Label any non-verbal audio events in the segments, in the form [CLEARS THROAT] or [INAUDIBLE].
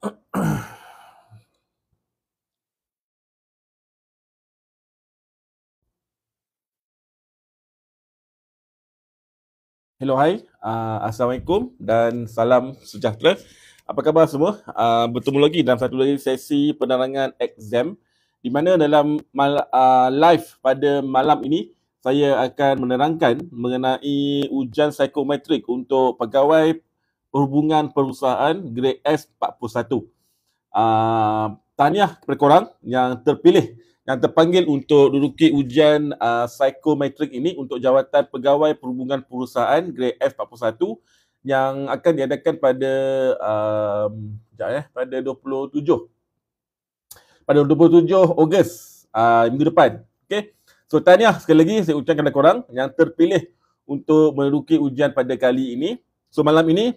[COUGHS] Hello, hi. Uh, ah, Assalamualaikum dan salam sejahtera. Apa khabar semua? Uh, bertemu lagi dalam satu lagi sesi penerangan exam di mana dalam mal, uh, live pada malam ini saya akan menerangkan mengenai ujian psikometrik untuk pegawai Perhubungan Perusahaan Grade S41. Uh, ah, tahniah kepada korang yang terpilih, yang terpanggil untuk duduki ujian uh, psikometrik ini untuk Jawatan Pegawai Perhubungan Perusahaan Grade S41 yang akan diadakan pada um, ya, pada 27 pada 27 Ogos uh, minggu depan. Okay. So tahniah sekali lagi saya ucapkan kepada korang yang terpilih untuk menduduki ujian pada kali ini. So malam ini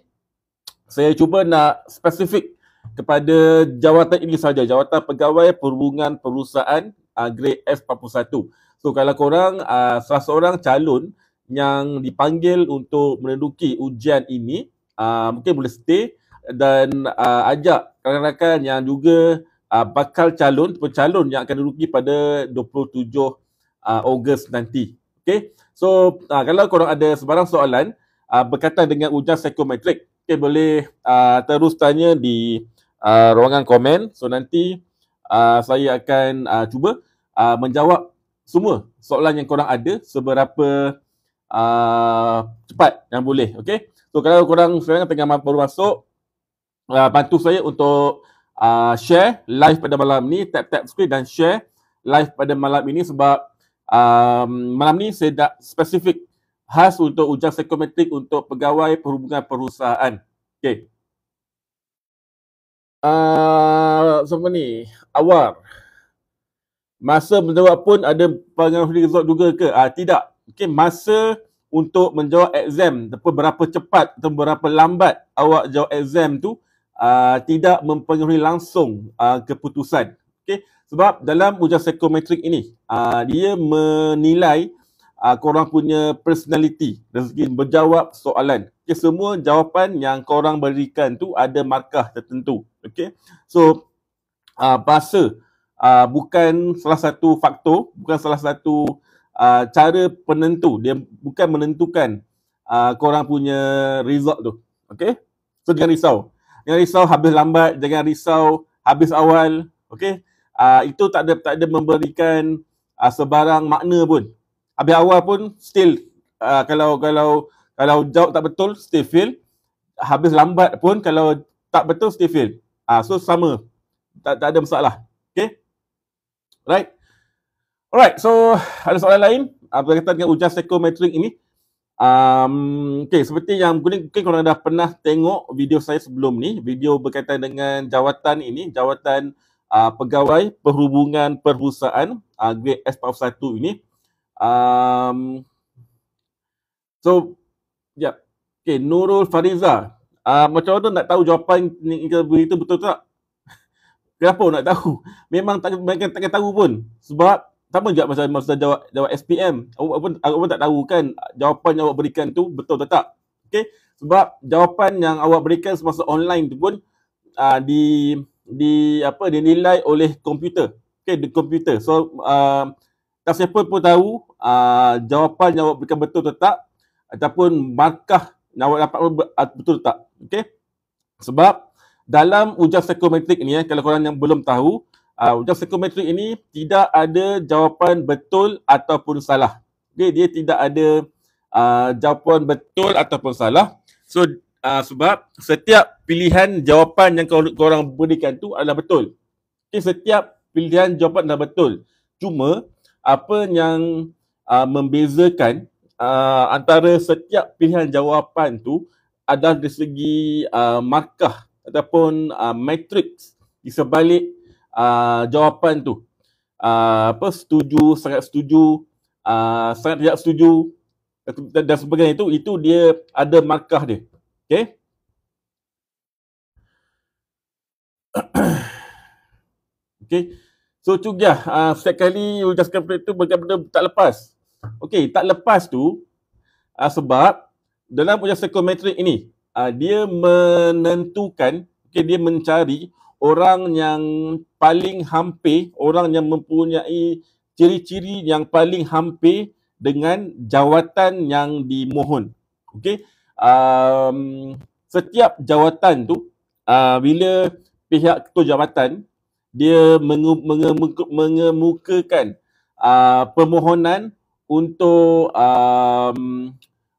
saya cuba nak spesifik kepada jawatan ini saja jawatan pegawai perhubungan perusahaan uh, grade S41. So kalau korang uh, salah seorang calon yang dipanggil untuk menduduki ujian ini uh, mungkin boleh stay dan uh, ajak rakan-rakan yang juga uh, bakal calon calon yang akan duduki pada 27 uh, Ogos nanti. Okay. So uh, kalau korang ada sebarang soalan uh, berkaitan dengan ujian psikometrik Okay, boleh uh, terus tanya di uh, ruangan komen. So nanti uh, saya akan uh, cuba uh, menjawab semua soalan yang korang ada seberapa uh, cepat yang boleh. Okay. So kalau korang sekarang tengah baru masuk, uh, bantu saya untuk uh, share live pada malam ni. Tap-tap screen dan share live pada malam ini sebab um, malam ni saya dah spesifik khas untuk ujian psikometrik untuk pegawai perhubungan perusahaan. Okey. Uh, ah, siapa ni? Awar. Masa menjawab pun ada pengaruh result juga ke? Uh, tidak. Okey, masa untuk menjawab exam ataupun berapa cepat atau berapa lambat awak jawab exam tu uh, tidak mempengaruhi langsung uh, keputusan. Okey, sebab dalam ujian psikometrik ini uh, dia menilai uh, korang punya personality dari segi menjawab soalan. Okay, semua jawapan yang korang berikan tu ada markah tertentu. Okay, so uh, bahasa uh, bukan salah satu faktor, bukan salah satu uh, cara penentu. Dia bukan menentukan uh, korang punya result tu. Okay, so jangan risau. Jangan risau habis lambat, jangan risau habis awal. Okay, uh, itu tak ada tak ada memberikan uh, sebarang makna pun. Habis awal pun still uh, kalau kalau kalau jawab tak betul still fail. Habis lambat pun kalau tak betul still fail. Uh, ah, so sama. Tak tak ada masalah. Okay? Right? Alright, so ada soalan lain uh, berkaitan dengan ujian psychometric ini. Um, okay, seperti yang mungkin, mungkin korang dah pernah tengok video saya sebelum ni, video berkaitan dengan jawatan ini, jawatan uh, pegawai perhubungan perusahaan uh, grade S41 ini. Um, so, yeah, Okay, Nurul Fariza. Uh, macam mana nak tahu jawapan yang kita beri itu betul tak? [LAUGHS] Kenapa nak tahu? Memang tak, mereka tak tahu pun. Sebab, sama juga masa, masa jawab, jawab SPM. Awak pun, awak pun tak tahu kan jawapan yang awak berikan tu betul atau tak? Okay? Sebab jawapan yang awak berikan semasa online tu pun uh, di di apa dinilai oleh komputer. Okay, di komputer. So, uh, tak siapa pun tahu uh, jawapan yang awak berikan betul atau tak ataupun markah yang awak dapat ah, betul atau tak. Okay? Sebab dalam ujian psikometrik ini, eh, kalau korang yang belum tahu, uh, ujian psikometrik ini tidak ada jawapan betul ataupun salah. Okay? Dia tidak ada uh, jawapan betul ataupun salah. So, uh, sebab setiap pilihan jawapan yang kor- korang berikan tu adalah betul. Okay? Setiap pilihan jawapan adalah betul. Cuma, apa yang uh, membezakan uh, antara setiap pilihan jawapan tu ada dari segi uh, markah ataupun uh, matrix di sebalik uh, jawapan tu. Uh, apa setuju, sangat setuju, uh, sangat tidak setuju dan, dan sebagainya itu, itu dia ada markah dia. Okay. [CLEARS THROAT] okay. So cugah ya, uh, setiap kali ulaskan plate tu bagi benda tak lepas. Okay, tak lepas tu uh, sebab dalam ujian psikometrik ini uh, dia menentukan okay, dia mencari orang yang paling hampir orang yang mempunyai ciri-ciri yang paling hampir dengan jawatan yang dimohon. Okay, Um, setiap jawatan tu uh, bila pihak ketua jawatan dia menge- menge- menge- mengemukakan uh, permohonan untuk um,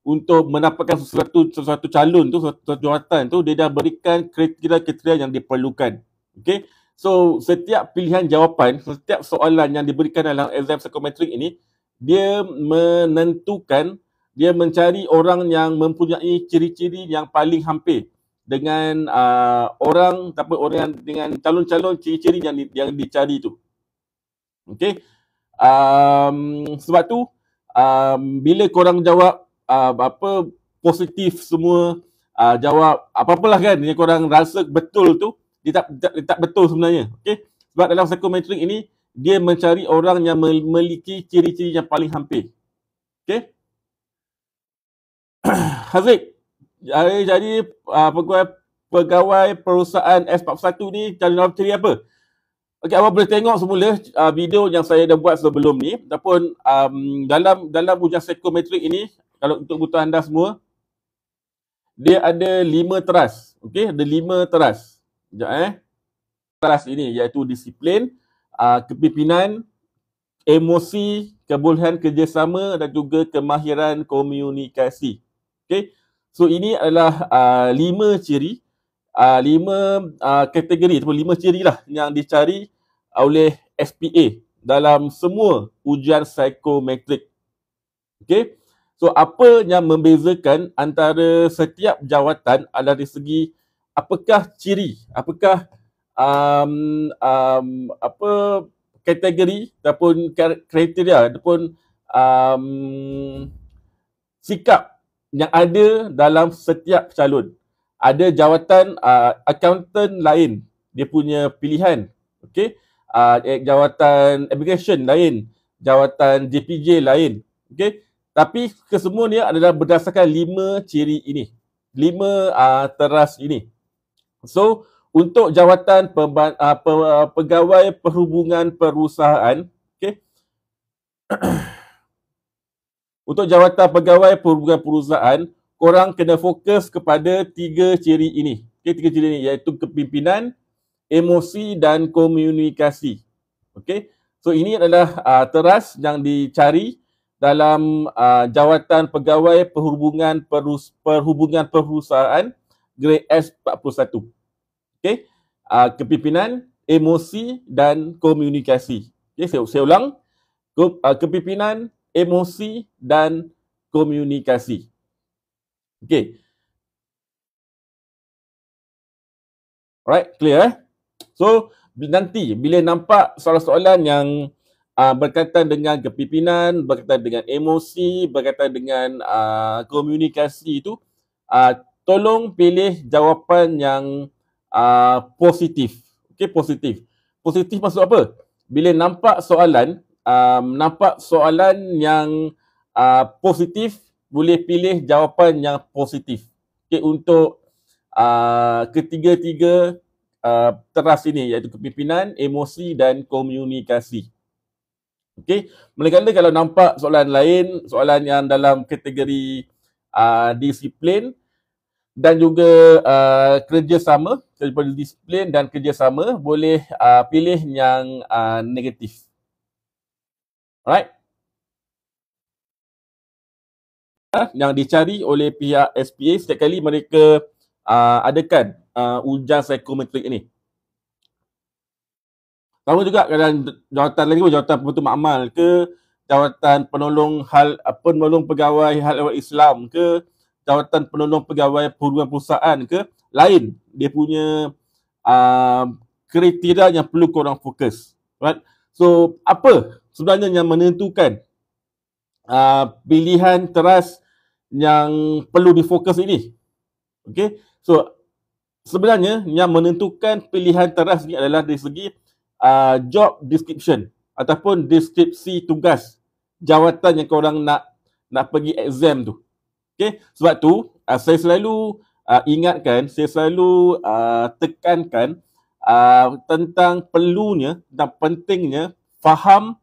untuk mendapatkan sesuatu sesuatu calon tu sesuatu jawatan tu dia dah berikan kriteria-kriteria yang diperlukan okey so setiap pilihan jawapan setiap soalan yang diberikan dalam exam psychometric ini dia menentukan dia mencari orang yang mempunyai ciri-ciri yang paling hampir dengan uh, orang ataupun orang yang, dengan calon-calon ciri-ciri yang di, yang dicari tu. Okey. Um, sebab tu um, bila korang jawab uh, apa positif semua uh, jawab apa-apalah kan yang korang rasa betul tu dia tak, dia tak betul sebenarnya. Okey. Sebab dalam psychometric ini dia mencari orang yang memiliki ciri-ciri yang paling hampir. Okey. [CLEARS THROAT] Haziq jadi jadi uh, pegawai pegawai perusahaan S41 ni cara nak cari apa? Okey, awak boleh tengok semula uh, video yang saya dah buat sebelum ni ataupun um, dalam dalam ujian psikometrik ini kalau untuk butuh anda semua dia ada lima teras. Okey, ada lima teras. Sekejap eh. Teras ini iaitu disiplin, uh, kepimpinan, emosi, kebolehan kerjasama dan juga kemahiran komunikasi. Okey. So ini adalah uh, lima ciri, uh, lima uh, kategori ataupun lima ciri lah yang dicari uh, oleh SPA dalam semua ujian psikometrik. Okay. So apa yang membezakan antara setiap jawatan adalah dari segi apakah ciri, apakah um, um, apa kategori ataupun kriteria ataupun um, sikap yang ada dalam setiap calon. Ada jawatan uh, accountant lain, dia punya pilihan. Okey. Uh, eh, jawatan immigration lain, jawatan JPJ lain. Okey. Tapi kesemua ni adalah berdasarkan lima ciri ini. Lima uh, teras ini. So, untuk jawatan uh, pegawai perhubungan perusahaan, okey. [CLEARS THROAT] Untuk jawatan pegawai perhubungan perusahaan, korang kena fokus kepada tiga ciri ini. Okay, tiga ciri ini iaitu kepimpinan, emosi dan komunikasi. Okay. So ini adalah uh, teras yang dicari dalam uh, jawatan pegawai perhubungan perus- perhubungan perusahaan grade S41. Okay. Uh, kepimpinan, emosi dan komunikasi. Okay, saya, saya ulang. Ah, kepimpinan, emosi dan komunikasi. Okay. Alright, clear eh? So, nanti bila nampak soalan-soalan yang uh, berkaitan dengan kepimpinan, berkaitan dengan emosi, berkaitan dengan uh, komunikasi itu, uh, tolong pilih jawapan yang uh, positif. Okay, positif. Positif maksud apa? Bila nampak soalan um, nampak soalan yang uh, positif, boleh pilih jawapan yang positif. Okay, untuk uh, ketiga-tiga uh, teras ini iaitu kepimpinan, emosi dan komunikasi. Okey, manakala kalau nampak soalan lain, soalan yang dalam kategori uh, disiplin dan juga uh, kerjasama, kerjasama disiplin dan kerjasama boleh uh, pilih yang uh, negatif. Alright. Ah, yang dicari oleh pihak SPA setiap kali mereka uh, adakan uh, ujian psikometrik ini. Sama juga kadang jawatan lagi oh, jawatan pembantu makmal ke jawatan penolong hal penolong pegawai hal awal Islam ke jawatan penolong pegawai perhubungan perusahaan ke lain dia punya uh, kriteria yang perlu korang fokus right so apa sebenarnya yang menentukan uh, pilihan teras yang perlu difokus ini. okay? So sebenarnya yang menentukan pilihan teras ini adalah dari segi uh, job description ataupun deskripsi tugas jawatan yang korang nak nak pergi exam tu. okay? Sebab tu uh, saya selalu uh, ingatkan, saya selalu uh, tekankan uh, tentang perlunya dan pentingnya faham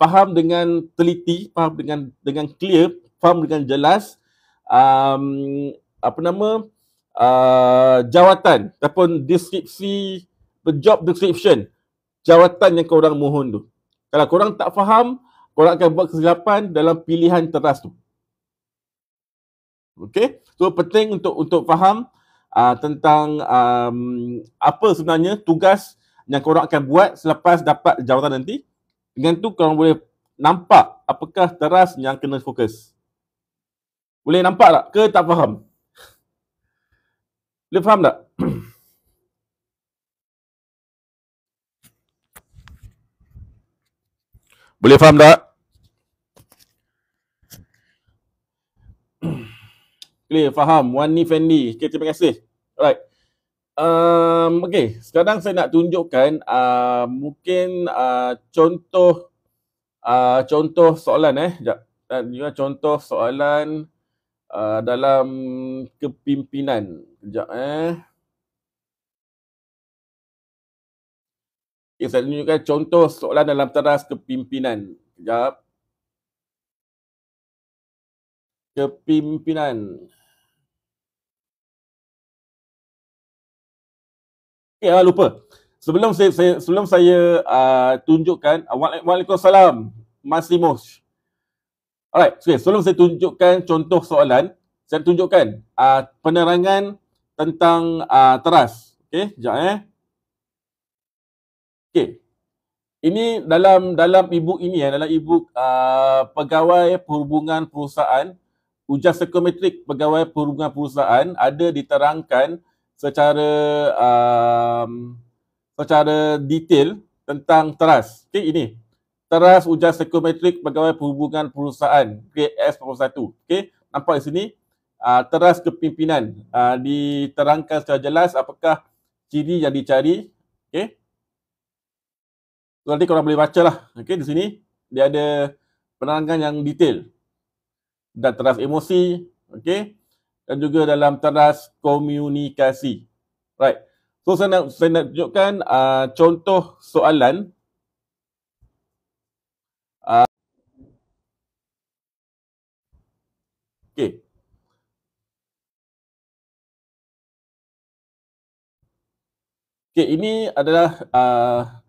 faham dengan teliti, faham dengan dengan clear, faham dengan jelas um, apa nama uh, jawatan ataupun deskripsi job description jawatan yang kau orang mohon tu. Kalau kau orang tak faham, kau orang akan buat kesilapan dalam pilihan teras tu. Okay, so penting untuk untuk faham uh, tentang um, apa sebenarnya tugas yang kau orang akan buat selepas dapat jawatan nanti. Dengan tu kau boleh nampak apakah teras yang kena fokus. Boleh nampak tak ke tak faham? Boleh faham tak? [COUGHS] boleh faham tak? Clear, faham. Wani Fendi. Okay, terima kasih. Alright. Um, okay, sekarang saya nak tunjukkan uh, mungkin uh, contoh uh, contoh soalan eh. Sekejap. contoh soalan uh, dalam kepimpinan. Sekejap eh. Okay, saya tunjukkan contoh soalan dalam teras kepimpinan. Sekejap. Kepimpinan. Ya eh, ah, lupa. Sebelum saya, saya sebelum saya uh, tunjukkan ah, Waalaikumsalam Masimo. Alright, okay, sebelum saya tunjukkan contoh soalan, saya tunjukkan uh, penerangan tentang uh, teras. Okey, jap eh. Okey. Ini dalam dalam ibu ini ya, dalam ibu uh, pegawai perhubungan perusahaan, ujian psikometrik pegawai perhubungan perusahaan ada diterangkan secara um, secara detail tentang teras. Okey, ini. Teras ujian psikometrik pegawai perhubungan perusahaan grade S 1. Okey, nampak di sini uh, teras kepimpinan uh, diterangkan secara jelas apakah ciri yang dicari. Okey. Nanti korang boleh baca lah. Okey, di sini dia ada penerangan yang detail. Dan teras emosi. Okey dan juga dalam teras komunikasi. Right. So saya nak saya nak tunjukkan uh, contoh soalan uh, Okay. Okay, ini adalah uh,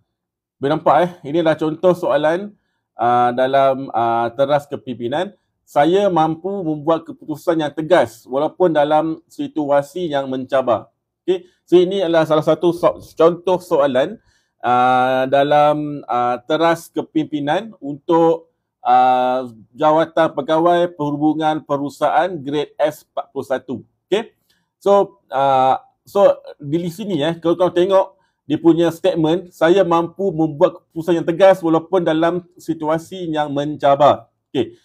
boleh nampak eh, ini adalah contoh soalan uh, dalam uh, teras kepimpinan saya mampu membuat keputusan yang tegas walaupun dalam situasi yang mencabar. Okay. So ini adalah salah satu so- contoh soalan uh, dalam uh, teras kepimpinan untuk uh, jawatan pegawai perhubungan perusahaan grade S41. Okay. So uh, so di sini ya, eh, kalau kau tengok dia punya statement, saya mampu membuat keputusan yang tegas walaupun dalam situasi yang mencabar. Okay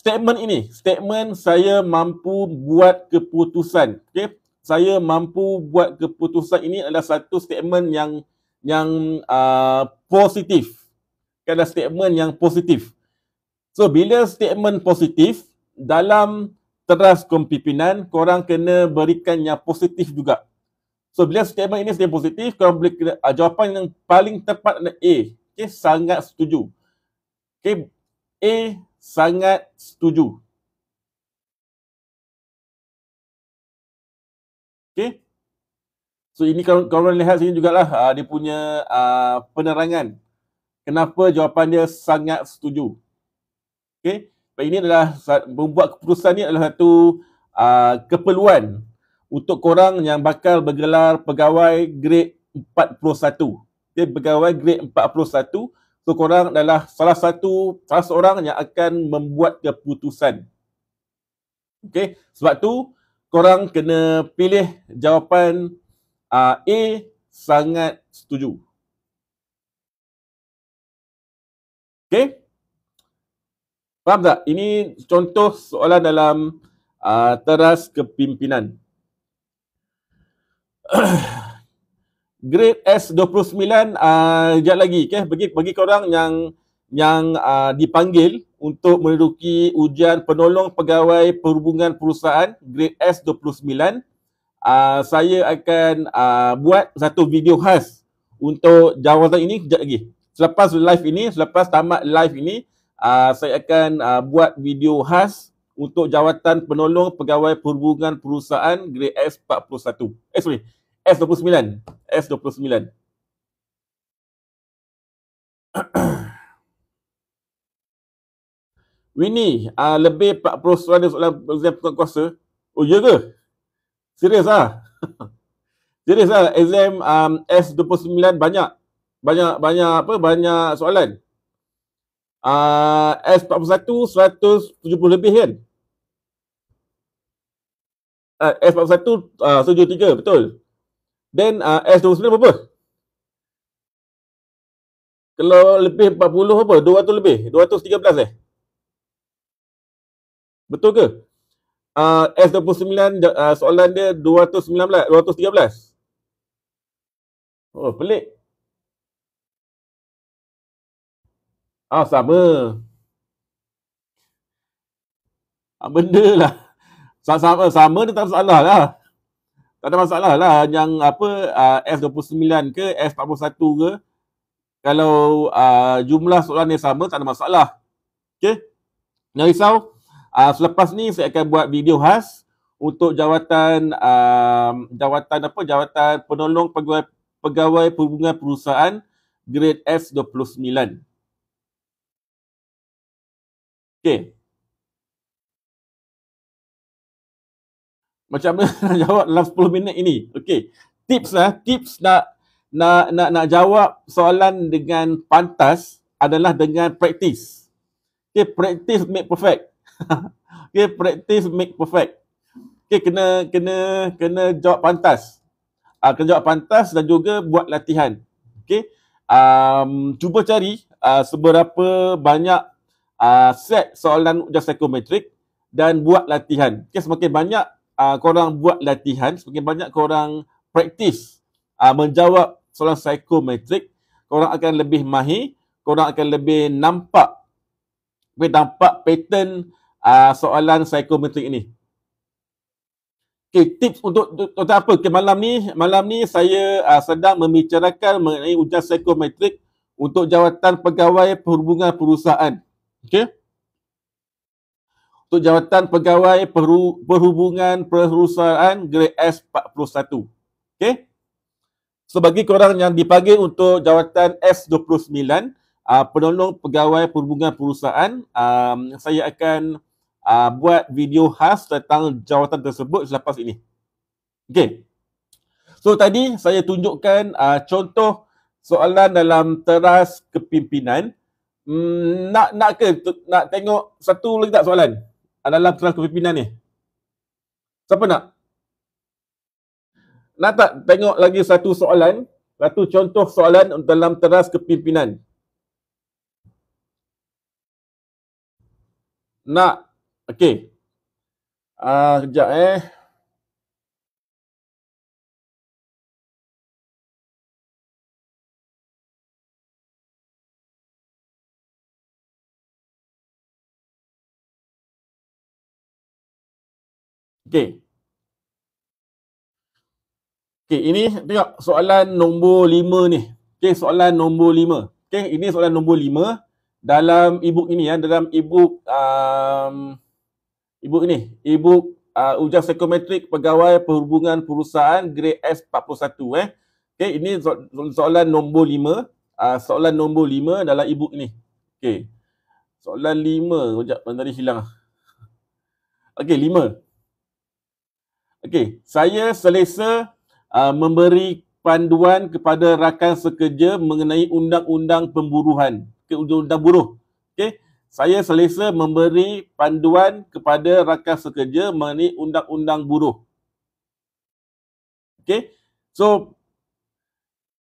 statement ini, statement saya mampu buat keputusan. Okay? Saya mampu buat keputusan ini adalah satu statement yang yang uh, positif. Kan statement yang positif. So bila statement positif dalam teras kepimpinan, korang kena berikan yang positif juga. So bila statement ini statement positif, korang boleh kena, uh, jawapan yang paling tepat adalah A. Okay, sangat setuju. Okay, A sangat setuju. Okay. So ini kalau kau orang lihat sini jugalah uh, dia punya uh, penerangan. Kenapa jawapan dia sangat setuju. Okay. Baik ini adalah membuat keputusan ni adalah satu uh, keperluan untuk korang yang bakal bergelar pegawai grade 41. Okay, pegawai grade 41 So korang adalah salah satu, salah seorang yang akan membuat keputusan. Okay, sebab tu korang kena pilih jawapan uh, A sangat setuju. Okay, faham tak? Ini contoh soalan dalam uh, teras kepimpinan. [CLEARS THROAT] grade S29 uh, ah, sekejap lagi okay? bagi bagi korang yang yang uh, dipanggil untuk meneruki ujian penolong pegawai perhubungan perusahaan grade S29 uh, ah, saya akan uh, buat satu video khas untuk jawatan ini sekejap lagi selepas live ini selepas tamat live ini uh, saya akan uh, buat video khas untuk jawatan penolong pegawai perhubungan perusahaan grade S41 eh sorry S29. S29. [CLEARS THROAT] Winnie, uh, lebih 40 suara soalan pengujian pekuat kuasa. Oh, ya ke? Serius lah. [LAUGHS] Serius lah, exam um, S29 banyak. Banyak, banyak apa, banyak soalan. Uh, S41, 170 lebih kan? Uh, F41, uh, 73, betul. Then uh, S29 berapa? Kalau lebih 40 apa? 200 lebih? 213 eh? Betul ke? Uh, S29 uh, soalan dia 219, 213. Oh, pelik. Ah, sama. Ah, benda lah. Sama, sama dia tak salah lah tak ada masalah lah yang apa F29 ah, ke F41 ke kalau uh, jumlah soalan dia sama tak ada masalah. Okey. Jangan risau. Uh, selepas ni saya akan buat video khas untuk jawatan uh, jawatan apa jawatan penolong pegawai pegawai perhubungan perusahaan grade F29. Okey. macam mana [LAUGHS] nak jawab dalam 10 minit ini. Okey. Tips lah, tips nak nak nak nak jawab soalan dengan pantas adalah dengan praktis. Okey, praktis make perfect. [LAUGHS] Okey, praktis make perfect. Okey, kena kena kena jawab pantas. uh, kena jawab pantas dan juga buat latihan. Okey. Um, cuba cari uh, seberapa banyak uh, set soalan ujian psikometrik dan buat latihan. Okey, semakin banyak uh, korang buat latihan, semakin banyak korang praktis uh, ah, menjawab soalan psikometrik, korang akan lebih mahir, korang akan lebih nampak lebih nampak pattern uh, soalan psikometrik ini. Okay, tips untuk untuk apa? Okay, malam ni, malam ni saya uh, sedang membicarakan mengenai ujian psikometrik untuk jawatan pegawai perhubungan perusahaan. Okay untuk jawatan Pegawai Peru- Perhubungan Perusahaan Grade S41. Okey. Sebagai korang yang dipanggil untuk jawatan S29, uh, ah, penolong pegawai perhubungan perusahaan, um, saya akan uh, buat video khas tentang jawatan tersebut selepas ini. Okey. So tadi saya tunjukkan uh, contoh soalan dalam teras kepimpinan. Mm, nak nak ke nak tengok satu lagi tak soalan? Adalah kelas kepimpinan ni? Siapa nak? Nak tak tengok lagi satu soalan? Satu contoh soalan dalam teras kepimpinan. Nak? Okey. Ah, uh, kejap eh. Okey. Okey, ini tengok soalan nombor lima ni. Okey, soalan nombor lima. Okey, ini soalan nombor lima dalam e-book ini ya. Dalam e-book, um, e-book ini. E-book uh, ujian psikometrik pegawai perhubungan perusahaan grade S41 eh. Okay ini so- soalan nombor lima. Uh, soalan nombor lima dalam e-book ini. Okey. Soalan lima. Sekejap, tadi hilang. Okey, lima. Okey, saya selesa uh, memberi panduan kepada rakan sekerja mengenai undang-undang pemburuhan, undang-undang buruh. Okey, saya selesa memberi panduan kepada rakan sekerja mengenai undang-undang buruh. Okey, so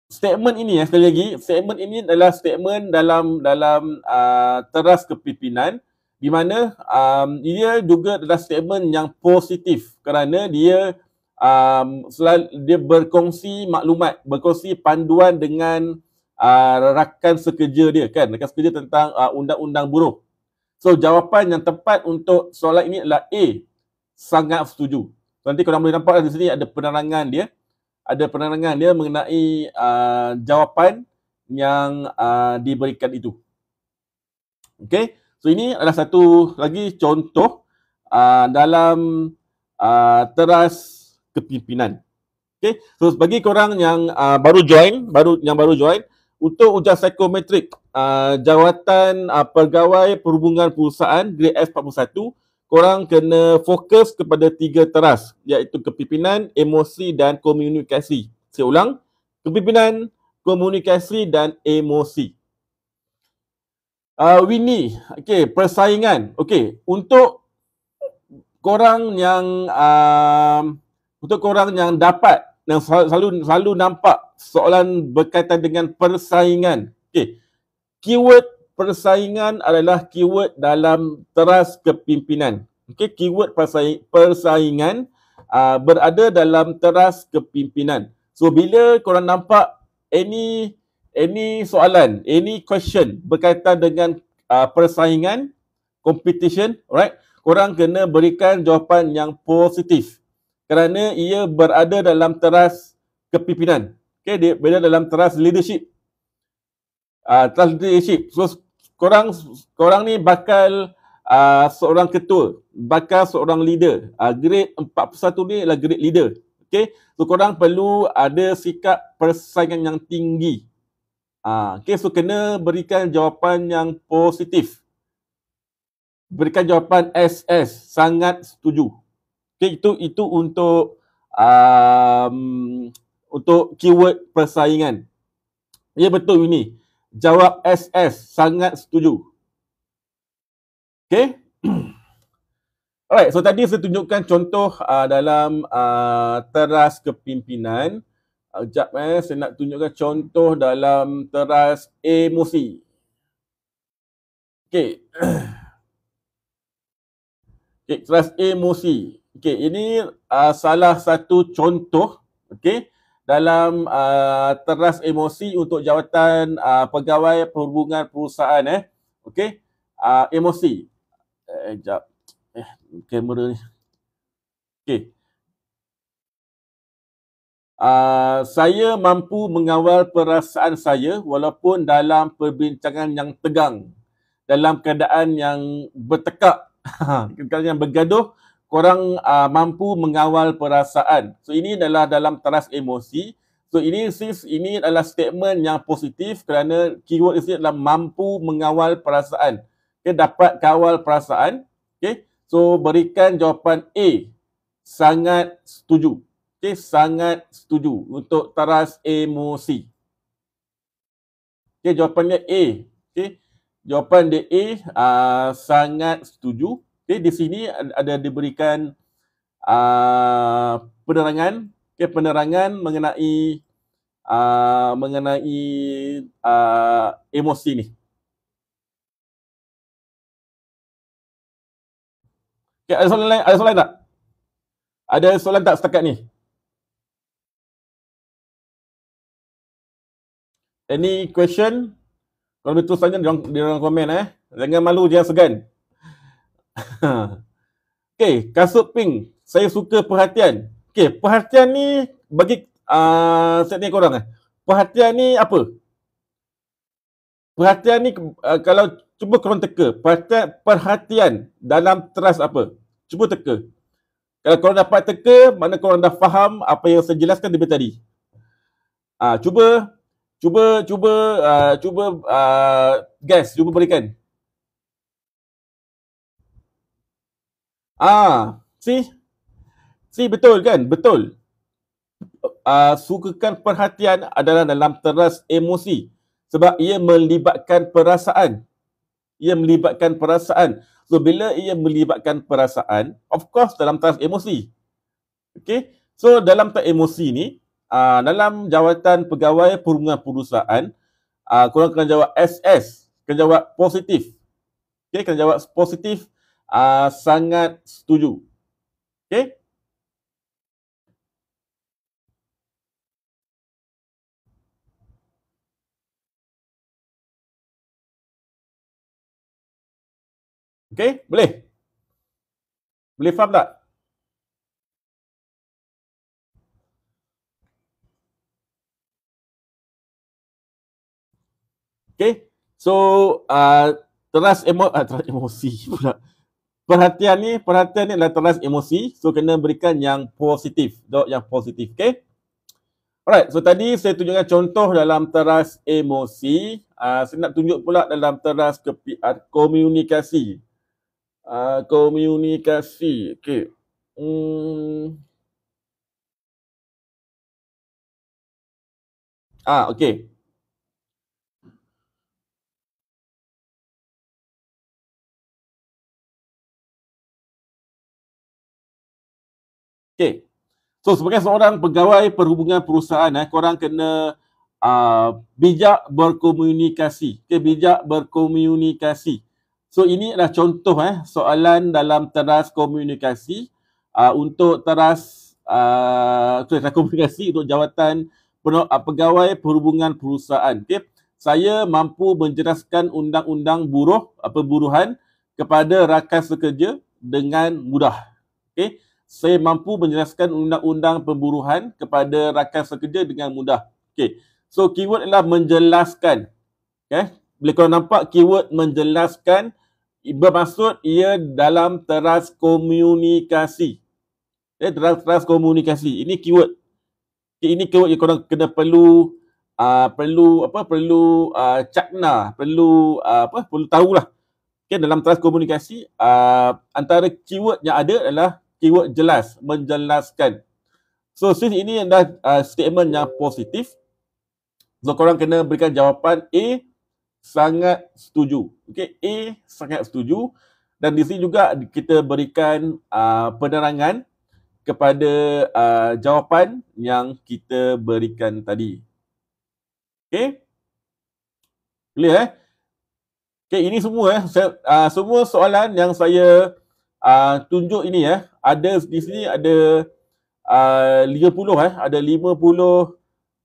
statement ini ya sekali lagi, statement ini adalah statement dalam dalam uh, teras kepimpinan di mana um, ia juga adalah statement yang positif kerana dia um, selal, dia berkongsi maklumat, berkongsi panduan dengan uh, rakan sekerja dia kan, rakan sekerja tentang uh, undang-undang buruh. So jawapan yang tepat untuk soalan ini adalah A, sangat setuju. So, nanti korang boleh nampak di sini ada penerangan dia, ada penerangan dia mengenai uh, jawapan yang uh, diberikan itu. Okay. So ini adalah satu lagi contoh uh, dalam uh, teras kepimpinan. Okay, so bagi korang yang uh, baru join, baru yang baru join, untuk ujian psikometrik uh, jawatan uh, pegawai perhubungan perusahaan grade F41, korang kena fokus kepada tiga teras iaitu kepimpinan, emosi dan komunikasi. Saya ulang, kepimpinan, komunikasi dan emosi uh, Winnie. Okey, persaingan. Okay, untuk korang yang uh, untuk korang yang dapat yang selalu selalu nampak soalan berkaitan dengan persaingan. Okay, Keyword persaingan adalah keyword dalam teras kepimpinan. Okay, keyword persaing, persaingan uh, berada dalam teras kepimpinan. So bila korang nampak any any soalan, any question berkaitan dengan uh, persaingan, competition, alright? Korang kena berikan jawapan yang positif. Kerana ia berada dalam teras kepimpinan. Okay, dia berada dalam teras leadership. Uh, teras leadership. So, korang, korang ni bakal uh, seorang ketua. Bakal seorang leader. Uh, grade 41 ni adalah grade leader. Okay, so korang perlu ada sikap persaingan yang tinggi. Ah, okay, so kena berikan jawapan yang positif. Berikan jawapan SS, sangat setuju. Okay, itu itu untuk um, untuk keyword persaingan. Ya, yeah, betul ini. Jawab SS, sangat setuju. Okay. Alright, so tadi saya tunjukkan contoh uh, dalam uh, teras kepimpinan. Sekejap eh, saya nak tunjukkan contoh dalam teras emosi. Okey. [CLEARS THROAT] Okey, teras emosi. Okey, ini uh, salah satu contoh, okey, dalam uh, teras emosi untuk jawatan uh, pegawai perhubungan perusahaan eh. Okey, uh, emosi. Eh, sekejap. Eh, kamera ni. Okey. Ah, saya mampu mengawal perasaan saya walaupun dalam perbincangan yang tegang dalam keadaan yang bertekak [LAUGHS] keadaan yang bergaduh korang uh, mampu mengawal perasaan so ini adalah dalam teras emosi so ini sis ini adalah statement yang positif kerana keyword ini adalah mampu mengawal perasaan okay, dapat kawal perasaan okay. so berikan jawapan A sangat setuju okay, sangat setuju untuk taras emosi. Okay, jawapan dia A. Okay, jawapan dia A uh, sangat setuju. Okay, di sini ada diberikan uh, penerangan. Okay, penerangan mengenai uh, mengenai uh, emosi ni. Okay, ada soalan lain, ada soalan tak? Ada soalan tak setakat ni? Any question? Kalau boleh terus tanya di dalam komen eh. Jangan malu, jangan segan. [LAUGHS] okay, kasut pink. Saya suka perhatian. Okay, perhatian ni bagi uh, set ni korang eh. Perhatian ni apa? Perhatian ni uh, kalau cuba korang teka. Perhatian, perhatian dalam trust apa? Cuba teka. Kalau korang dapat teka, mana korang dah faham apa yang saya jelaskan dari tadi. uh, cuba Cuba cuba uh, cuba uh, guess cuba berikan. Ah, see? See betul kan? Betul. Uh, sukakan perhatian adalah dalam teras emosi sebab ia melibatkan perasaan. Ia melibatkan perasaan. So bila ia melibatkan perasaan, of course dalam teras emosi. Okay? So dalam teras emosi ni, uh, dalam jawatan pegawai perhubungan perusahaan, uh, korang kena jawab SS, kena jawab positif. Okay, kena jawab positif, uh, sangat setuju. Okay. Okay, boleh? Boleh faham tak? Okay. So, uh, teras emo- uh, teras emosi [LAUGHS] pula. Perhatian ni, perhatian ni adalah teras emosi. So, kena berikan yang positif. Dok, yang positif. Okay. Alright. So, tadi saya tunjukkan contoh dalam teras emosi. Uh, saya nak tunjuk pula dalam teras ke, uh, ah, komunikasi. Uh, komunikasi. Okay. Hmm. Ah, okay. Okay. So sebagai seorang pegawai perhubungan perusahaan, eh, korang kena uh, bijak berkomunikasi. Okay, bijak berkomunikasi. So ini adalah contoh eh, soalan dalam teras komunikasi uh, untuk teras uh, teras komunikasi untuk jawatan pegawai perhubungan perusahaan. Okay. Saya mampu menjelaskan undang-undang buruh, perburuhan kepada rakan sekerja dengan mudah. Okay saya mampu menjelaskan undang-undang pemburuhan kepada rakan sekerja dengan mudah. Okay. So keyword adalah menjelaskan. Okay. Bila korang nampak keyword menjelaskan bermaksud ia dalam teras komunikasi. Okay. Teras, teras komunikasi. Ini keyword. Okay. Ini keyword yang korang kena perlu uh, perlu apa perlu uh, cakna perlu uh, apa perlu tahulah okey dalam teras komunikasi uh, antara keyword yang ada adalah keyword jelas menjelaskan so since ini yang uh, statement yang positif so korang kena berikan jawapan A sangat setuju Okay, A sangat setuju dan di sini juga kita berikan uh, penerangan kepada uh, jawapan yang kita berikan tadi Okay, clear eh okey ini semua eh uh, semua soalan yang saya uh, tunjuk ini ya. Eh. Ada di sini ada ah, lima puluh eh, ada lima puluh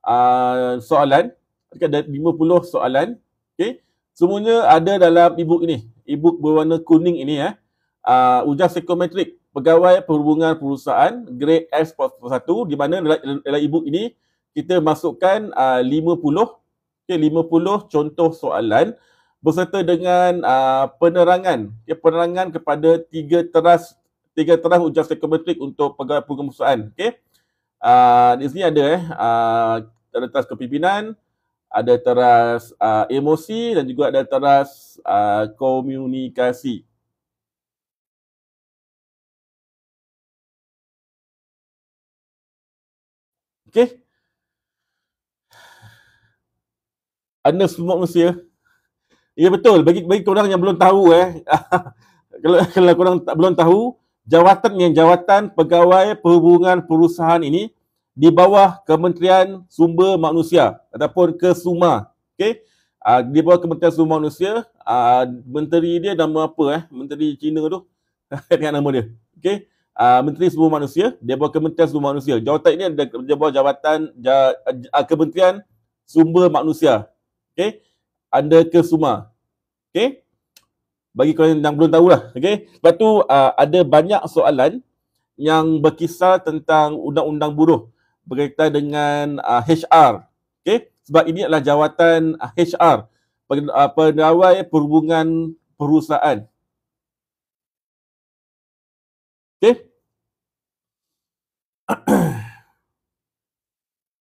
ah, soalan. Ada lima puluh soalan. Okey. Semuanya ada dalam e-book ini. E-book berwarna kuning ini ya. Eh. Uh, ujian psikometrik pegawai perhubungan perusahaan grade S S.1 di mana dalam, dalam e-book ini kita masukkan uh, 50 okay, puluh contoh soalan berserta dengan uh, penerangan ya, penerangan kepada tiga teras tiga teras ujian psikometrik untuk pegawai pengurusan okey uh, di sini ada eh uh, ada teras kepimpinan ada teras uh, emosi dan juga ada teras uh, komunikasi okey anda semua manusia Ya betul bagi bagi korang yang belum tahu eh [LAUGHS] kalau kalau korang tak belum tahu jawatan yang jawatan pegawai perhubungan perusahaan ini di bawah Kementerian Sumber Manusia ataupun Kesuma okey uh, ah, di bawah Kementerian Sumber Manusia uh, menteri dia nama apa eh menteri Cina tu [LAUGHS] dengan nama dia okey uh, ah, menteri sumber manusia di bawah Kementerian Sumber Manusia jawatan ini ada di bawah jawatan ja, uh, Kementerian Sumber Manusia okey anda ke Suma. okay? Bagi kalian yang belum tahulah. Okey. Lepas tu uh, ada banyak soalan yang berkisar tentang undang-undang buruh berkaitan dengan uh, HR. okay? Sebab ini adalah jawatan uh, HR. Pegawai uh, perhubungan perusahaan. okay? [COUGHS]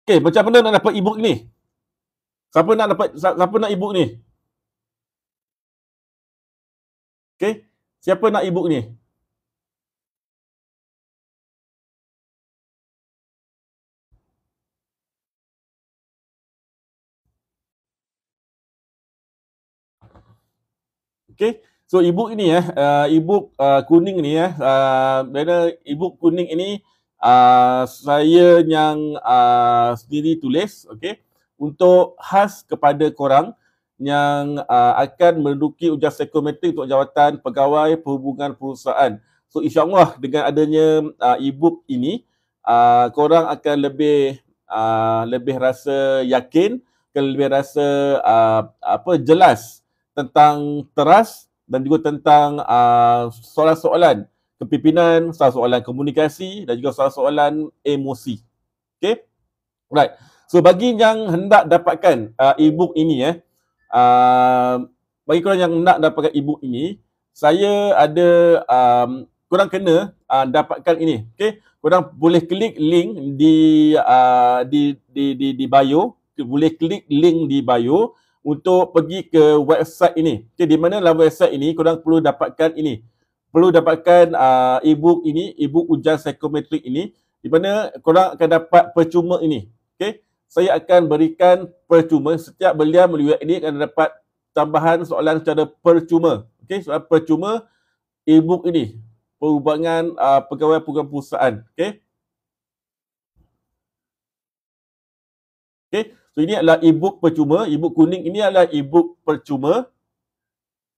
Okay, macam mana nak dapat e-book ni? Siapa nak dapat siapa nak e-book ni? Okey. Siapa nak e-book ni? Okey. So e-book ini eh uh, e-book uh, kuning ni eh uh, banner e-book kuning ini uh, saya yang uh, sendiri tulis okay untuk khas kepada korang yang uh, akan menduduki ujian psikometrik untuk jawatan pegawai perhubungan perusahaan. So insyaAllah dengan adanya uh, e-book ini, uh, korang akan lebih uh, lebih rasa yakin, akan lebih rasa uh, apa jelas tentang teras dan juga tentang uh, soalan-soalan kepimpinan, soalan-soalan komunikasi dan juga soalan-soalan emosi. Okay? Right. So bagi yang hendak dapatkan uh, e-book ini eh, uh, bagi korang yang nak dapatkan e-book ini, saya ada um, korang kena uh, dapatkan ini. Okey, korang boleh klik link di uh, di di di di bio, boleh klik link di bio untuk pergi ke website ini. Okey, di mana dalam website ini korang perlu dapatkan ini. Perlu dapatkan uh, e-book ini, e-book ujian psikometrik ini di mana korang akan dapat percuma ini. Okey saya akan berikan percuma setiap beliau melihat ini akan dapat tambahan soalan secara percuma okey soalan percuma e-book ini perubangan uh, pegawai pegawai perusahaan okey okey so ini adalah e-book percuma e-book kuning ini adalah e-book percuma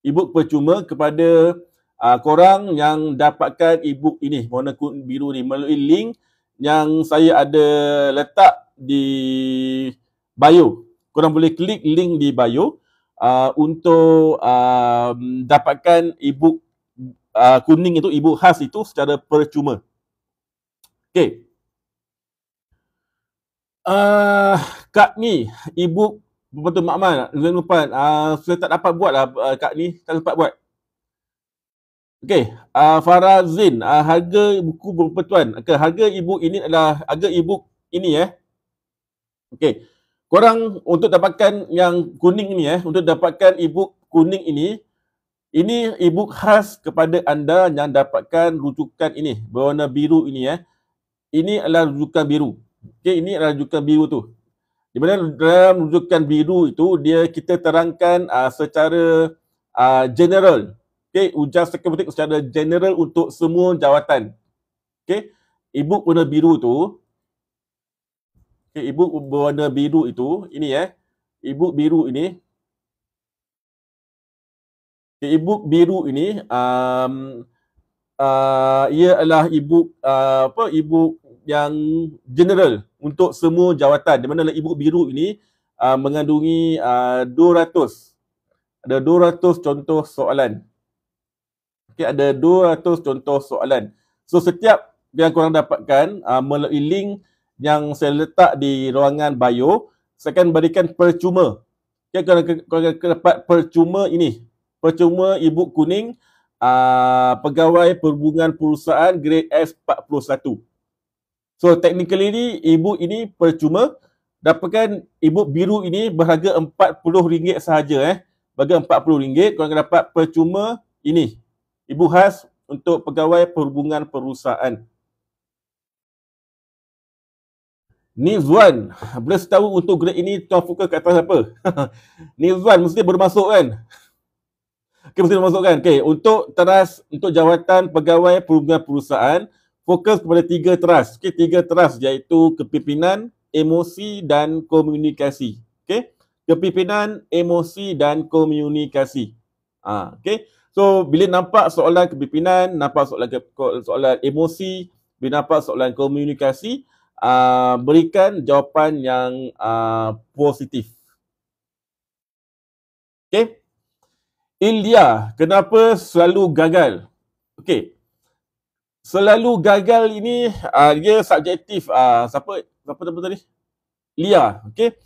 e-book percuma kepada uh, korang yang dapatkan e-book ini warna biru ni melalui link yang saya ada letak di bio. Korang boleh klik link di bio uh, untuk um, dapatkan e-book uh, kuning itu, e-book khas itu secara percuma. Okay. Uh, Kak ni, e-book betul Mak Man, jangan lupa. Uh, saya tak dapat buat lah uh, Kak ni, tak dapat buat. Okay, uh, Farah Zin, uh, harga buku berpetuan. Okay, harga e-book ini adalah, harga e-book ini eh, Okey. Korang untuk dapatkan yang kuning ni eh, untuk dapatkan e kuning ini, ini e khas kepada anda yang dapatkan rujukan ini, berwarna biru ini eh. Ini adalah rujukan biru. Okey, ini adalah rujukan biru tu. Di mana dalam rujukan biru itu dia kita terangkan uh, secara uh, general. Okey, ujar seketika secara general untuk semua jawatan. Okey, e-book warna biru tu Okay, ibu berwarna biru itu, ini eh. Ibu biru ini. Okay, ibu biru ini, um, uh, ia adalah ibu, uh, apa, ibu yang general untuk semua jawatan. Di mana ibu biru ini uh, mengandungi uh, 200. Ada 200 contoh soalan. Okay, ada 200 contoh soalan. So, setiap yang korang dapatkan uh, melalui link yang saya letak di ruangan bio saya akan berikan percuma okay, kalau kau akan dapat percuma ini percuma ibu kuning uh, pegawai perhubungan perusahaan grade S41 so technically ini ibu ini percuma dapatkan ibu biru ini berharga RM40 sahaja eh bagi RM40 kau akan dapat percuma ini ibu khas untuk pegawai perhubungan perusahaan Nizwan, boleh setahu untuk grade ini tuan fokus kat atas apa? [LAUGHS] Nizwan mesti baru masuk kan? Okey, mesti masuk kan? Okey, untuk teras, untuk jawatan pegawai perhubungan perusahaan, fokus kepada tiga teras. Okey, tiga teras iaitu kepimpinan, emosi dan komunikasi. Okey, kepimpinan, emosi dan komunikasi. Ha, okey. So, bila nampak soalan kepimpinan, nampak soalan, ke, soalan emosi, bila nampak soalan komunikasi, uh, berikan jawapan yang uh, positif. Okay. India, kenapa selalu gagal? Okay. Selalu gagal ini, uh, dia subjektif. Uh, siapa? Siapa nama tadi? Lia. Okay.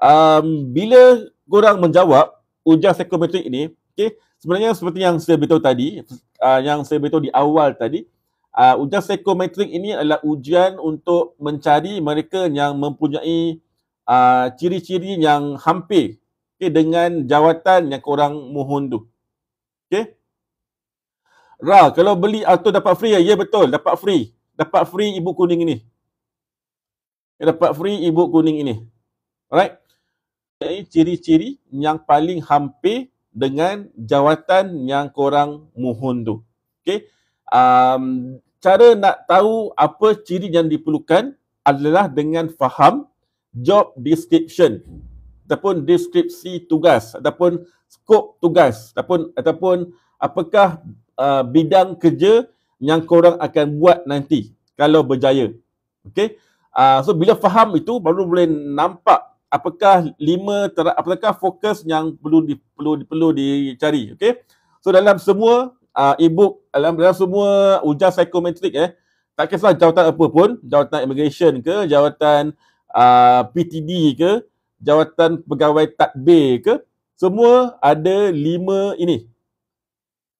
Um, bila korang menjawab ujian psikometrik ini, okay, sebenarnya seperti yang saya beritahu tadi, uh, yang saya beritahu di awal tadi, uh, ujian psikometrik ini adalah ujian untuk mencari mereka yang mempunyai uh, ciri-ciri yang hampir okay, dengan jawatan yang korang mohon tu. Okay? Ra, kalau beli auto dapat free ya? Ya betul, dapat free. Dapat free ibu kuning ini. Ya, dapat free ibu kuning ini. Alright? Ini ciri-ciri yang paling hampir dengan jawatan yang korang mohon tu. Okay? um, cara nak tahu apa ciri yang diperlukan adalah dengan faham job description ataupun deskripsi tugas ataupun skop tugas ataupun ataupun apakah uh, bidang kerja yang korang akan buat nanti kalau berjaya. Okay, Uh, so bila faham itu baru boleh nampak apakah lima ter- apakah fokus yang perlu di, perlu perlu dicari. Okay, So dalam semua uh, e-book dalam, semua ujian psikometrik eh tak kisah jawatan apa pun jawatan immigration ke jawatan uh, ah, PTD ke jawatan pegawai tadbir ke semua ada lima ini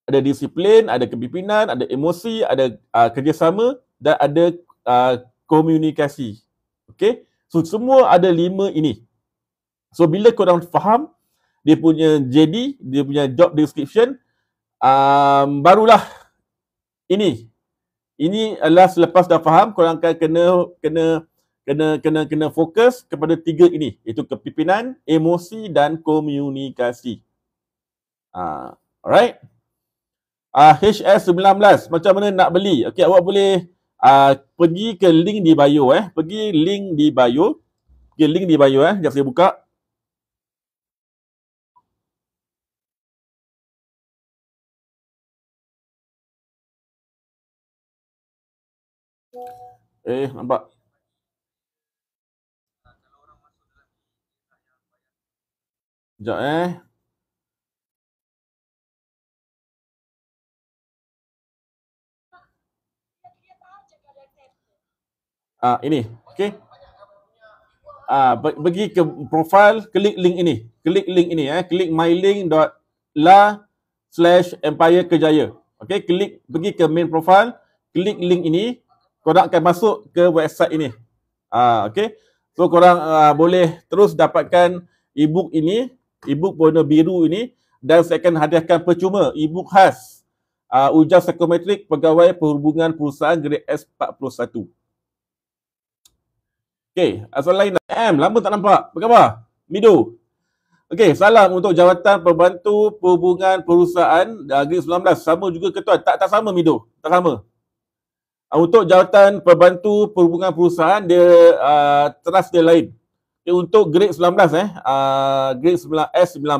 ada disiplin ada kepimpinan ada emosi ada uh, kerjasama dan ada uh, komunikasi Okay, so semua ada lima ini so bila korang faham dia punya JD dia punya job description um, barulah ini ini adalah selepas dah faham korang akan kena kena kena kena kena fokus kepada tiga ini iaitu kepimpinan, emosi dan komunikasi. Uh, alright. Uh, ah, HS19 macam mana nak beli? Okey awak boleh uh, pergi ke link di bio eh, pergi link di bio. Okay, link di bio eh, jap saya buka. Eh, nampak? Sekejap eh. Ah ini, okey. Ah pergi ke profil, klik link ini. Klik link ini eh, klik mylinkla kejaya, Okey, klik pergi ke main profil, klik link ini, korang akan masuk ke website ini. Ah uh, okey. So korang uh, boleh terus dapatkan ebook ini, ebook book warna biru ini dan saya akan hadiahkan percuma ebook khas uh, ah, ujian psikometrik pegawai perhubungan perusahaan grade S41. Okey, m Lama tak nampak. Apa khabar? Mido. Okey, salam untuk Jawatan Pembantu Perhubungan Perusahaan Negeri ah, 19. Sama juga ketua. Tak tak sama Mido. Tak sama. Ah, untuk jawatan pembantu perhubungan perusahaan dia uh, trust dia lain. Okay, untuk grade 19 eh, uh, grade 9 S19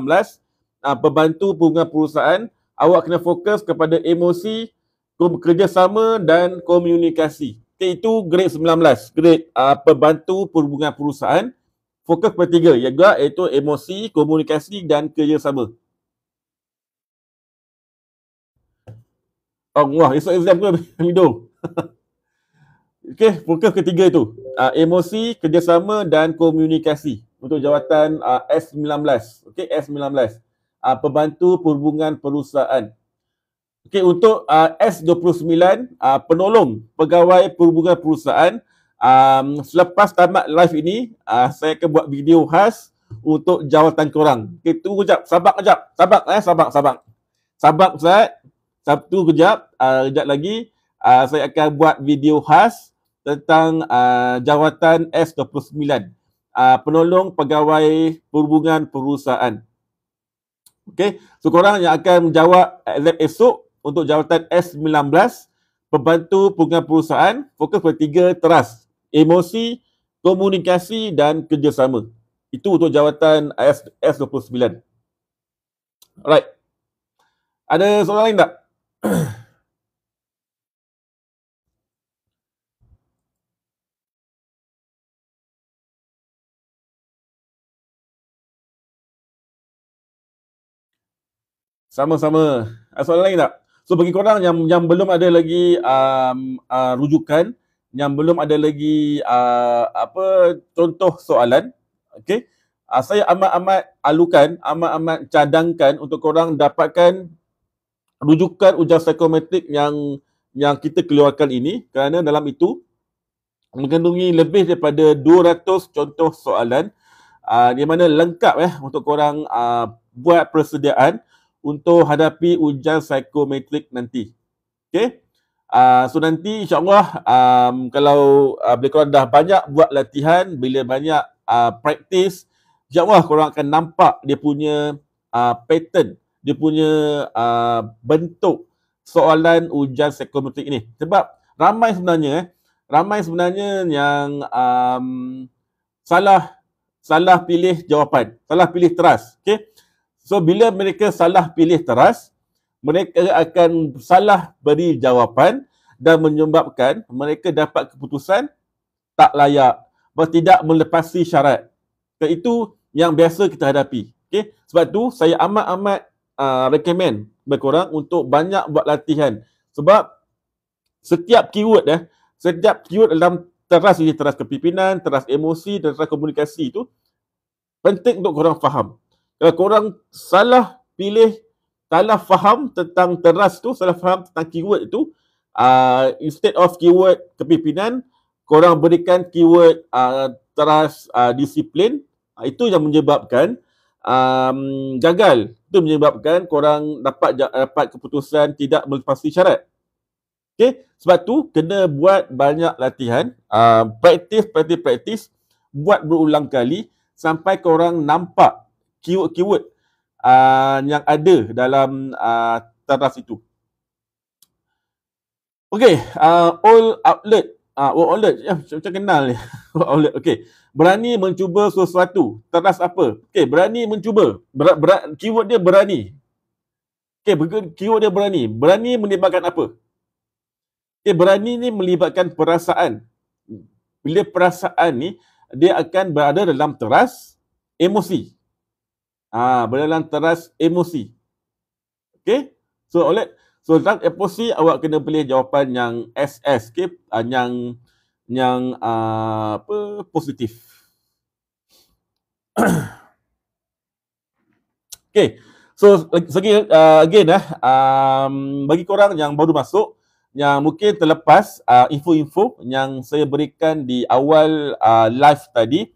uh, pembantu perhubungan perusahaan awak kena fokus kepada emosi, kerjasama dan komunikasi. Okay, itu grade 19, grade uh, pembantu perhubungan perusahaan fokus pada tiga juga iaitu emosi, komunikasi dan kerjasama. Oh, wah, esok exam tu Hidup. [LAUGHS] Okey, fokus ketiga itu Uh, emosi, kerjasama dan komunikasi untuk jawatan uh, ah, S19. Okey, S19. Uh, ah, pembantu perhubungan perusahaan. Okey, untuk uh, S29, uh, penolong pegawai perhubungan perusahaan. Um, selepas tamat live ini, uh, saya akan buat video khas untuk jawatan korang. Okey, tunggu kejap. Sabar kejap. Sabar, eh. sabak, sabak Sabar, Ustaz. Sabtu kejap. Uh, kejap lagi uh, saya akan buat video khas tentang uh, jawatan S29 uh, ah, penolong pegawai perhubungan perusahaan. Okey, so korang yang akan menjawab exam esok untuk jawatan S19 pembantu perhubungan perusahaan fokus pada tiga teras emosi, komunikasi dan kerjasama. Itu untuk jawatan S- S29. Alright. Ada soalan lain tak? [COUGHS] Sama-sama. Ah, soalan lain tak? So bagi korang yang yang belum ada lagi um, uh, rujukan, yang belum ada lagi uh, apa contoh soalan, okay? Uh, saya amat-amat alukan, amat-amat cadangkan untuk korang dapatkan rujukan ujian psikometrik yang yang kita keluarkan ini kerana dalam itu mengandungi lebih daripada 200 contoh soalan uh, di mana lengkap eh untuk korang uh, buat persediaan untuk hadapi ujian psikometrik nanti. okay? Uh, ah, so nanti Insyaallah, um, kalau uh, ah, bila korang dah banyak buat latihan, bila banyak uh, ah, praktis, insya korang akan nampak dia punya uh, pattern, dia punya uh, bentuk soalan ujian psikometrik ini. Sebab ramai sebenarnya eh, ramai sebenarnya yang um, salah salah pilih jawapan, salah pilih teras. okay? So bila mereka salah pilih teras, mereka akan salah beri jawapan dan menyebabkan mereka dapat keputusan tak layak tidak melepasi syarat. Itu yang biasa kita hadapi. Okay? Sebab tu saya amat-amat uh, recommend kepada korang untuk banyak buat latihan. Sebab setiap keyword eh, setiap keyword dalam teras ini, teras kepimpinan, teras emosi dan teras komunikasi itu penting untuk korang faham kalau eh, korang salah pilih salah faham tentang teras tu salah faham tentang keyword tu uh, instead of keyword kepimpinan korang berikan keyword uh, teras uh, disiplin uh, itu yang menyebabkan um, gagal itu menyebabkan korang dapat dapat keputusan tidak melepasi syarat Okay. Sebab tu kena buat banyak latihan, uh, praktis, praktis, praktis, buat berulang kali sampai korang nampak keyword-keyword uh, yang ada dalam uh, taraf itu. Okey, uh, all outlet, uh, all outlet, ya, macam, macam kenal ni, [LAUGHS] all outlet, okey. Berani mencuba sesuatu, teras apa? Okey, berani mencuba, ber, ber, keyword dia berani. Okey, ber, keyword dia berani, berani melibatkan apa? Okey, berani ni melibatkan perasaan. Bila perasaan ni, dia akan berada dalam teras emosi. Ah, berdalam teras emosi. Okay? So, oleh so dalam emosi, awak kena pilih jawapan yang SS, okay? Ah, yang yang uh, apa positif. [COUGHS] okay. So, segi, uh, ah, again, eh, um, bagi korang yang baru masuk, yang mungkin terlepas uh, info-info yang saya berikan di awal uh, live tadi,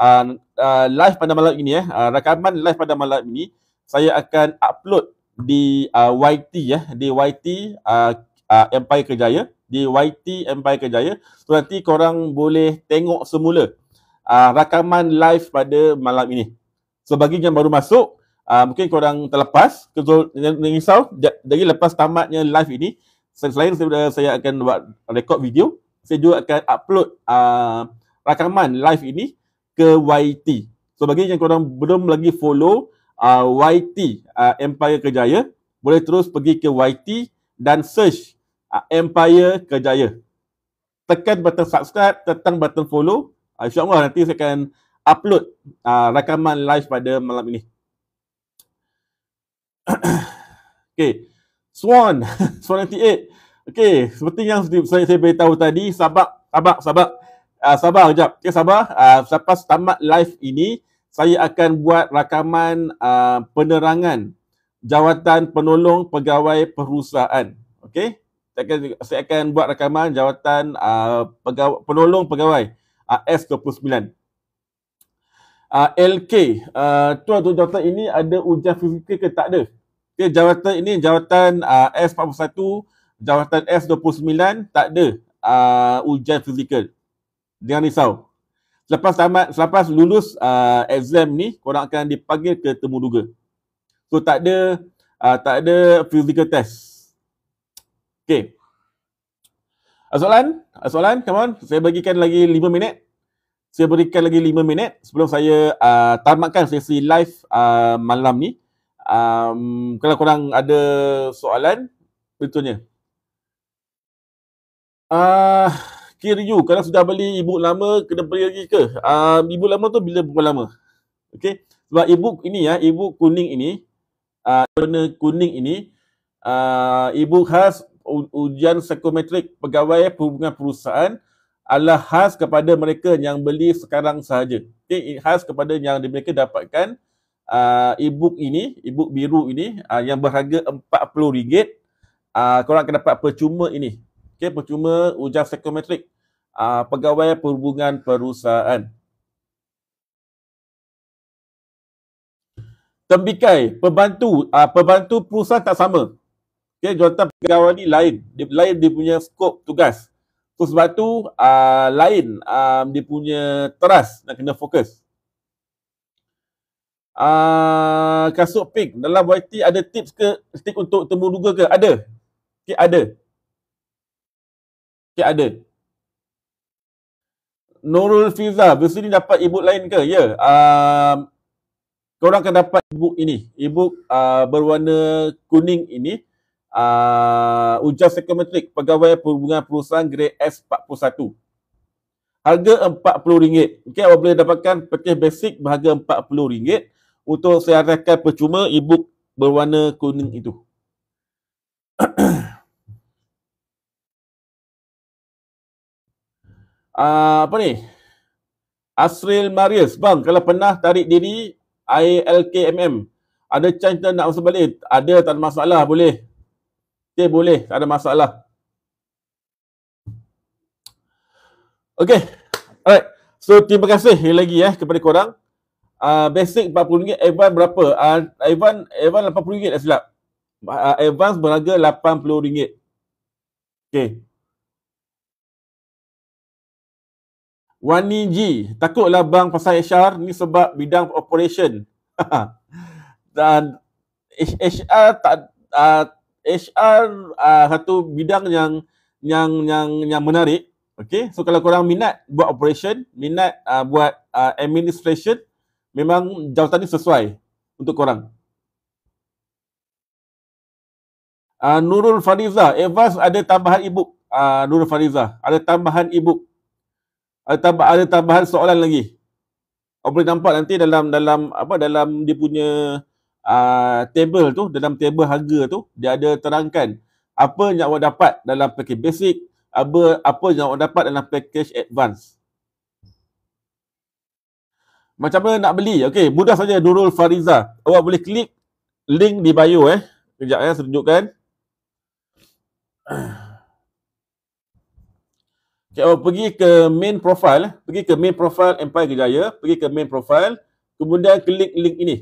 uh, uh, live pada malam ini eh uh, rakaman live pada malam ini saya akan upload di uh, YT ya eh, di YT uh, uh, Empire Kejaya di YT Empire Kejaya so nanti korang boleh tengok semula uh, rakaman live pada malam ini so bagi yang baru masuk uh, mungkin korang terlepas so jangan risau dari lepas tamatnya live ini selain saya, saya akan buat rekod video saya juga akan upload uh, rakaman live ini ke YT. So bagi yang korang belum lagi follow uh, YT uh, Empire Kejaya, boleh terus pergi ke YT dan search uh, Empire Kejaya. Tekan button subscribe, tekan button follow. Uh, InsyaAllah nanti saya akan upload uh, rakaman live pada malam ini. [COUGHS] okay. Swan. [LAUGHS] Swan 98. Okay. Seperti yang saya, saya beritahu tadi, sabak, sabak, sabak uh, sabar sekejap. Okay, sabar. Uh, selepas tamat live ini, saya akan buat rakaman uh, penerangan jawatan penolong pegawai perusahaan. Okey? Saya akan, saya akan buat rakaman jawatan uh, pegawai, penolong pegawai uh, S29. Uh, LK, uh, tuan tuan jawatan ini ada ujian fizikal ke tak ada? Okay, jawatan ini jawatan uh, S41, jawatan S29 tak ada uh, ujian fizikal. Jangan risau. Selepas tamat, selepas lulus uh, exam ni, korang akan dipanggil ke temu duga. So tak ada uh, tak ada physical test. Okay. Uh, soalan? Uh, soalan? Come on. Saya bagikan lagi lima minit. Saya berikan lagi lima minit sebelum saya uh, tamatkan sesi live uh, malam ni. Um, kalau korang ada soalan, betulnya. Uh, skill you kalau sudah beli ebook lama kena beli lagi ke um, ebook lama tu bila buku lama Okay, sebab ebook ini ya ebook kuning ini uh, warna kuning ini uh, ebook khas ujian psikometrik pegawai perhubungan perusahaan adalah khas kepada mereka yang beli sekarang sahaja okey khas kepada yang mereka dapatkan uh, ebook ini ebook biru ini uh, yang berharga RM40 uh, korang akan dapat percuma ini Okey, percuma ujian psikometrik uh, pegawai perhubungan perusahaan. Tembikai, pembantu, uh, pembantu perusahaan tak sama. Okey, jawatan pegawai ni lain. Dia, lain dia punya skop tugas. So, sebab tu uh, lain uh, dia punya teras nak kena fokus. Uh, kasut pink dalam YT ada tips ke stick untuk temuduga ke? Ada. Okay, ada. Tiada. ada. Nurul Fiza, versi ni dapat e lain ke? Ya. Um, Kau orang akan dapat e-book ini. e uh, berwarna kuning ini. Uh, Ujah Psychometric, Pegawai Perhubungan Perusahaan Grade S41. Harga RM40. Okay, awak boleh dapatkan paket basic berharga RM40 untuk saya percuma e-book berwarna kuning itu. [CLEARS THROAT] Ah, apa ni? Asril Marius. Bang, kalau pernah tarik diri ILKMM. Ada chance nak masuk balik? Ada, tak ada masalah. Boleh. Okay, boleh. Tak ada masalah. Okay. Alright. So, terima kasih lagi eh kepada korang. Uh, basic RM40, Evan berapa? Uh, advance, advance RM80 tak eh, silap. Uh, advance berharga RM80. Okay. Wani G, takutlah bang pasal HR ni sebab bidang operation. [LAUGHS] Dan HR tak uh, ah, HR uh, ah, satu bidang yang yang yang yang menarik. Okey, so kalau korang minat buat operation, minat uh, buat uh, administration, memang jawatan ni sesuai untuk korang. Uh, Nurul Fariza, Evas ada tambahan e Uh, Nurul Fariza, ada tambahan e ada tambahan, ada tambahan soalan lagi. Awak boleh nampak nanti dalam dalam apa dalam dia punya uh, table tu, dalam table harga tu dia ada terangkan apa yang awak dapat dalam package basic, apa apa yang awak dapat dalam package advance. Macam mana nak beli? Okey, mudah saja Nurul Fariza. Awak boleh klik link di bio eh. Kejap ya, eh, saya tunjukkan. [CLEARS THROAT] oh, pergi ke main profile eh. pergi ke main profile Empire Kejaya pergi ke main profile kemudian klik link ini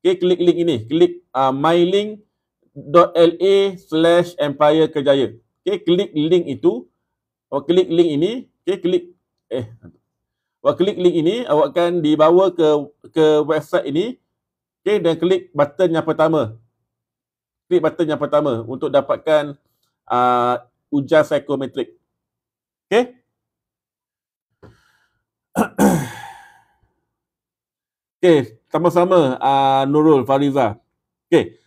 okay klik link ini klik uh, mylink.la/empirekejaya okay klik link itu awak klik link ini okay klik eh awak klik link ini awak akan dibawa ke ke website ini okay dan klik button yang pertama klik button yang pertama untuk dapatkan uh, ujian psikometrik Okay, [COUGHS] okay, sama-sama uh, Nurul Fariza. Okay,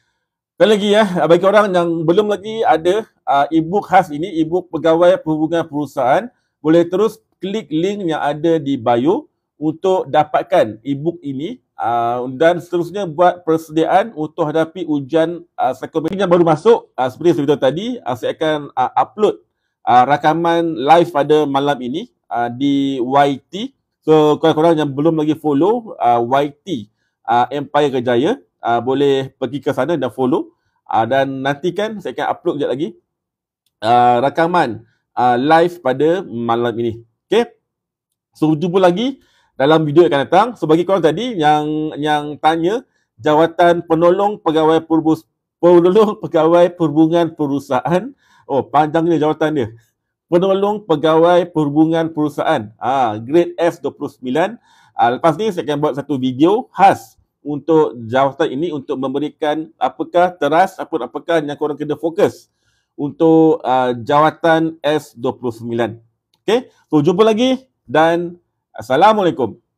Sekali lagi ya, bagi orang yang belum lagi ada uh, e-book khas ini, e-book pegawai perhubungan perusahaan, boleh terus klik link yang ada di bio untuk dapatkan e-book ini uh, dan seterusnya buat persediaan untuk hadapi ujian uh, psikometri yang baru masuk uh, seperti saya tadi, uh, saya akan uh, upload uh, rakaman live pada malam ini uh, di YT. So korang-korang yang belum lagi follow uh, ah, YT uh, Empire Kejaya uh, boleh pergi ke sana dan follow. Uh, dan nantikan saya akan upload sekejap lagi uh, rakaman uh, live pada malam ini. Okay. So jumpa lagi dalam video yang akan datang. So bagi korang tadi yang yang tanya jawatan penolong pegawai perbus penolong pegawai perhubungan perusahaan Oh, panjangnya jawatan dia. Penolong Pegawai Perhubungan Perusahaan. Ah, grade F29. Ah, ha, lepas ni saya akan buat satu video khas untuk jawatan ini untuk memberikan apakah teras ataupun apakah yang korang kena fokus untuk uh, jawatan S29. Okay, so jumpa lagi dan Assalamualaikum.